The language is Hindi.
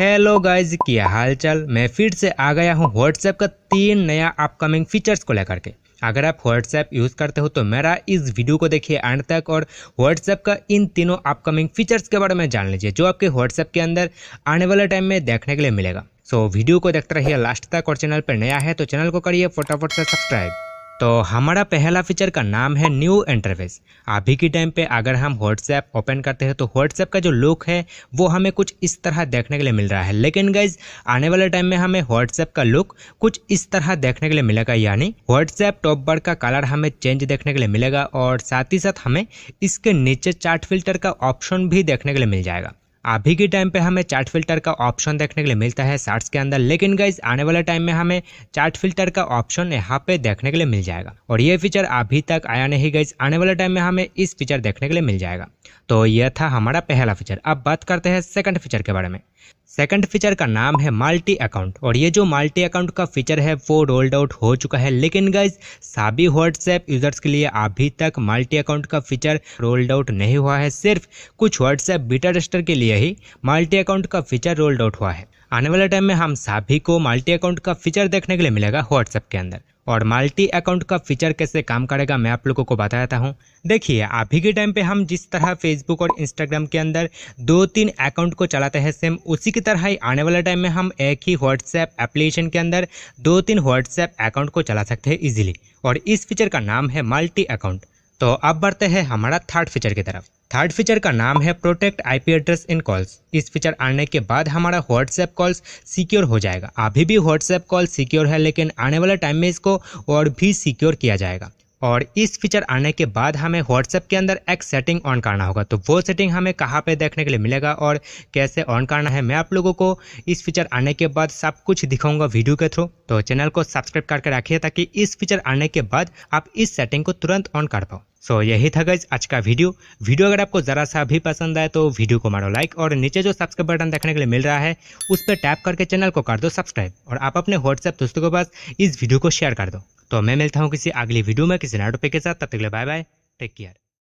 हेलो गाइज क्या हालचाल मैं फिर से आ गया हूँ व्हाट्सएप का तीन नया अपकमिंग फीचर्स को लेकर के अगर आप व्हाट्सएप यूज़ करते हो तो मेरा इस वीडियो को देखिए एंड तक और व्हाट्सएप का इन तीनों अपकमिंग फीचर्स के बारे में जान लीजिए जो आपके व्हाट्सएप के अंदर आने वाले टाइम में देखने के लिए मिलेगा सो so, वीडियो को देखते रहिए लास्ट तक और चैनल पर नया है तो चैनल को करिए फटाफट से सब्सक्राइब तो हमारा पहला फीचर का नाम है न्यू इंटरफेस अभी के टाइम पे अगर हम व्हाट्सएप ओपन करते हैं तो व्हाट्सएप का जो लुक है वो हमें कुछ इस तरह देखने के लिए मिल रहा है लेकिन गाइज आने वाले टाइम में हमें व्हाट्सएप का लुक कुछ इस तरह देखने के लिए मिलेगा यानी व्हाट्सएप टॉप बार का कलर हमें चेंज देखने के लिए मिलेगा और साथ ही साथ हमें इसके नीचे चार्ट फिल्टर का ऑप्शन भी देखने के लिए मिल जाएगा अभी के टाइम पे हमें चार्ट फिल्टर का ऑप्शन देखने के लिए मिलता है शार्ट्स के अंदर लेकिन गाइज आने वाले टाइम में हमें चार्ट फिल्टर का ऑप्शन यहाँ पे देखने के लिए मिल जाएगा और ये फीचर अभी तक आया नहीं गाइज आने वाले टाइम में हमें इस फीचर देखने के लिए मिल जाएगा तो यह था हमारा पहला फीचर अब बात करते हैं सेकंड फीचर के बारे में सेकंड फीचर का नाम है मल्टी अकाउंट और ये जो मल्टी अकाउंट का फीचर है वो रोल्ड आउट हो चुका है लेकिन गाइज सभी व्हाट्सएप यूजर्स के लिए अभी तक मल्टी अकाउंट का फीचर रोल्ड आउट नहीं हुआ है सिर्फ कुछ व्हाट्सएप बीटा टेस्टर के लिए ही मल्टी अकाउंट का फीचर रोल्ड आउट हुआ है आने वाले टाइम में हम सभी को मल्टी अकाउंट का फीचर देखने के लिए मिलेगा व्हाट्सएप के अंदर और मल्टी अकाउंट का फीचर कैसे काम करेगा मैं आप लोगों को बताता हूँ देखिए अभी के टाइम पे हम जिस तरह फेसबुक और इंस्टाग्राम के अंदर दो तीन अकाउंट को चलाते हैं सेम उसी की तरह ही आने वाले टाइम में हम एक ही व्हाट्सएप एप्लीकेशन के अंदर दो तीन व्हाट्सएप अकाउंट को चला सकते हैं ईजिली और इस फीचर का नाम है मल्टी अकाउंट तो अब बढ़ते हैं हमारा थर्ड फीचर की तरफ थर्ड फीचर का नाम है protect IP address in calls इस फीचर आने के बाद हमारा व्हाट्सएप कॉल्स सिक्योर हो जाएगा अभी भी व्हाट्सएप कॉल सिक्योर है लेकिन आने वाले टाइम में इसको और भी सिक्योर किया जाएगा और इस फीचर आने के बाद हमें व्हाट्सएप के अंदर एक सेटिंग ऑन करना होगा तो वो सेटिंग हमें कहाँ पे देखने के लिए मिलेगा और कैसे ऑन करना है मैं आप लोगों को इस फीचर आने के बाद सब कुछ दिखाऊंगा वीडियो के थ्रू तो चैनल को सब्सक्राइब करके रखिए ताकि इस फीचर आने के बाद आप इस सेटिंग को तुरंत ऑन कर पाओ सो so, यही था गज आज का वीडियो वीडियो अगर आपको ज़रा सा भी पसंद आए तो वीडियो को मारो लाइक और नीचे जो सब्सक्राइब बटन देखने के लिए मिल रहा है उस पर टैप करके चैनल को कर दो सब्सक्राइब और आप अपने व्हाट्सएप दोस्तों के पास इस वीडियो को शेयर कर दो तो मैं मिलता हूँ किसी अगली वीडियो में किसी नए टॉपिक के साथ तब तक के लिए बाय बाय टेक केयर